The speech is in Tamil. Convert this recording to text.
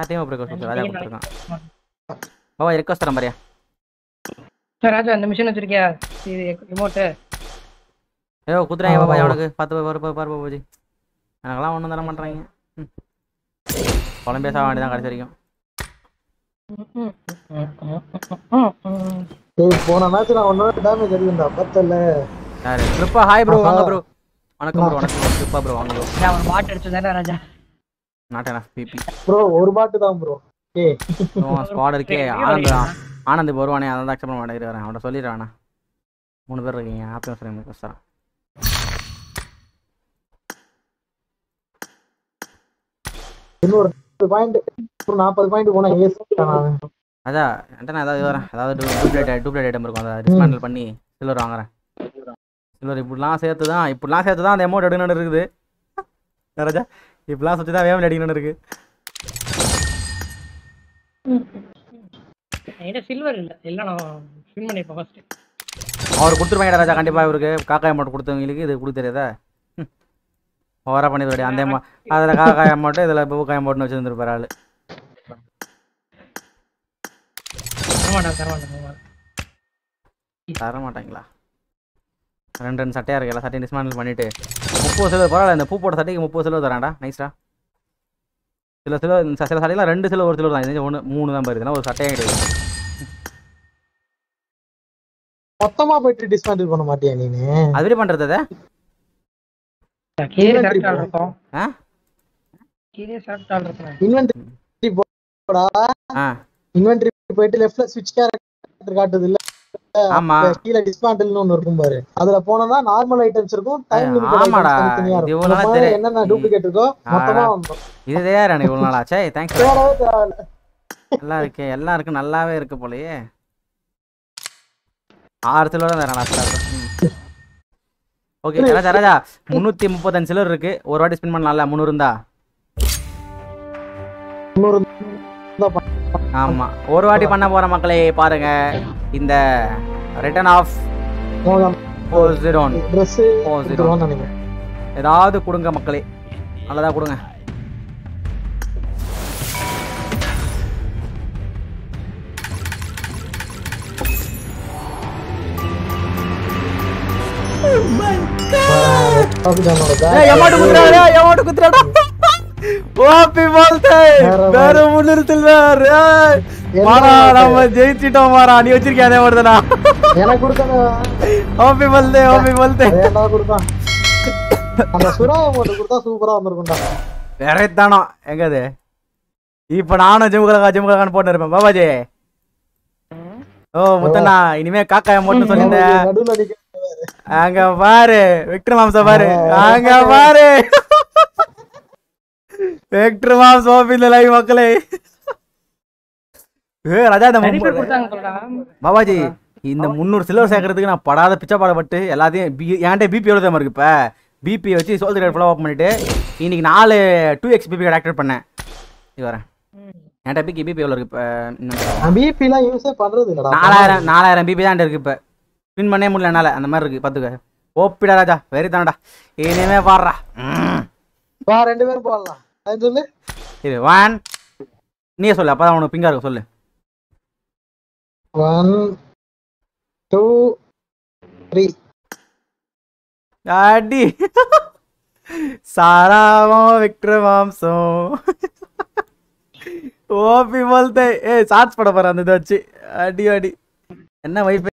அதே அப்படி கொடுத்து அதான் கொடுத்துருக்கான் பாவா ரிக்வஸ்ட் தரேன் பாரியா சார் ராஜா அந்த மிஷின் வச்சிருக்கியா இது ரிமோட்டு ஏ குதிரை பாபா அவனுக்கு பார்த்து பாரு பாரு பாரு பாபுஜி எனக்கெல்லாம் ஒன்றும் தர மாட்டாங்க குழம்பு பேச தான் கடைசி வரைக்கும் போன மேட்ச் நான் ஒன்னோட டேமேஜ் அடிக்கிறேன் பத்தல யாரு ட்ரிப்பா ஹாய் ப்ரோ வாங்க ப்ரோ வணக்கம் ப்ரோ வணக்கம் ட்ரிப்பா ப்ரோ வாங்க ப்ரோ நான் ஒரு மாட் அடிச்சதா ராஜா நாட் எனஃப் பிபி ப்ரோ ஒரு பாட்டு தான் ப்ரோ ஏய் ஸ்குவாட் இருக்கே ஆனந்த் ஆனந்த் வருவானே அதான் தான் அக்செப்ட் பண்ண மாட்டேங்கிறான் அவன்கிட்ட சொல்லிடுறானா மூணு பேர் இருக்கீங்க ஆப்பிள் ஃப்ரேம் சார் இன்னொரு பாயிண்ட் நாற்பது பாயிண்ட் அதான் அதாவது ஐட்டம் இருக்கும் பண்ணி வாங்குறேன் இப்படிலாம் சேர்த்துதான் இப்படிலாம் சேர்த்துதான் அந்த அமௌண்ட் எடுக்கணும்னு இருக்குது இப்பெல்லாம் சுற்றி தான் வேவல் அடிக்கணும்னு இருக்கு சில்வர் இல்லை நான் அவர் கொடுத்துருவாங்க ராஜா கண்டிப்பாக இவருக்கு காக்கா அமௌண்ட் கொடுத்தவங்களுக்கு இது கொடுக்க தெரியாதா ஓவராக பண்ணிடுவாடி அந்த அதில் காக்காய் அமௌண்ட்டு இதில் பூக்காய் அமௌண்ட்னு வச்சுருந்துருப்பார் ஆள் தரமாட்டாங்களா ரெண்டு ரெண்டு சட்டையாக இருக்கு எல்லா சட்டையும் டிஸ்மேண்டில் பண்ணிவிட்டு முப்பது சிலர் பரவாயில்ல இந்த பூ போட்ட சட்டைக்கு முப்பது சிலர் தரேன்டா நைஸ்டா சில சில சில சட்டையெல்லாம் ரெண்டு சில ஒரு சிலர் தான் இது ஒன்று மூணு தான் பாருதுன்னா ஒரு சட்டையே கிடையாது மொத்தமா போயிட்டு டிஸ்மேண்டில் பண்ண மாட்டியா நீ அதுவே பண்ணுறது அதை இன்வென்டரி போயிட்டு லெஃப்ட்ல சுவிட்ச் கேரக்டர் காட்டுது இல்ல அதுல நார்மல் நல்லா நல்லாவே இருக்கு போலயே ஆறு தரேன் ஓகே முந்நூத்தி முப்பத்தஞ்சு சிலர் இருக்கு ஒரு வாட்டி ஸ்பின் பண்ணலாம்ல முந்நூறு இருந்தா ஆமா ஒரு வாட்டி பண்ண போற மக்களே பாருங்க இந்த ரிட்டன் ஆஃப் ஏதாவது கொடுங்க மக்களே நல்லதா கொடுங்க oh ஏமாட்டு குத்துறாடா ஏமாட்டு குத்துறாடா ஓபி வாழ்த்தேன் வேற முன்னிறுத்தல் மாறா நம்ம ஜெயிச்சிட்டோம் மாறா நீ வச்சிருக்கியா அதே வருதுடா எனக்கு கொடுத்தா ஓபி வாழ்த்தேன் அந்த சூப்பரா எங்க அது இப்ப நானும் ஜிமுகலகா ஜிமுகலகான்னு போட்டு இருப்பேன் பாபாஜி ஓ இனிமே காக்காயம் போட்டு சொல்லியிருந்தேன் அங்க பாரு விக்ரம் பாரு அங்க பாரு வெக்டர் மாம்ஸ் ஓபி இந்த லைவ் மக்களே ஏ ராஜா இந்த பாபாஜி இந்த முந்நூறு சில்வர் சேர்க்கறதுக்கு நான் படாத பிச்சை பாடப்பட்டு எல்லாத்தையும் பி என்கிட்ட பிபி எவ்வளோ தான் இருக்கு இப்போ பிபி வச்சு சோல் கார்டு ஃபுல்லாக பண்ணிட்டு இன்னைக்கு நாலு டூ எக்ஸ் பிபி கார்டு பண்ணேன் இது வரேன் என்கிட்ட பிபி பிபி எவ்வளோ இருக்கு இப்போ பிபிலாம் யூஸே பண்ணுறது நாலாயிரம் நாலாயிரம் பிபி தான் இருக்கு இப்போ ஸ்பின் பண்ணே முடியல என்னால் அந்த மாதிரி இருக்கு பார்த்துக்க ஓப்பிடா ராஜா வெரி தானடா இனிமே பாடுறா பா ரெண்டு பேரும் போடலாம் சொல்லு இது ஒன் சொல்லு அப்பதான் உனக்கு பிங்கா சொல்லு ஒன் டூ த்ரீ அடி ஓபி போல்தே ஏ சாட்ஸ் பட போற அந்த இது வச்சு அடி அடி என்ன வைஃப்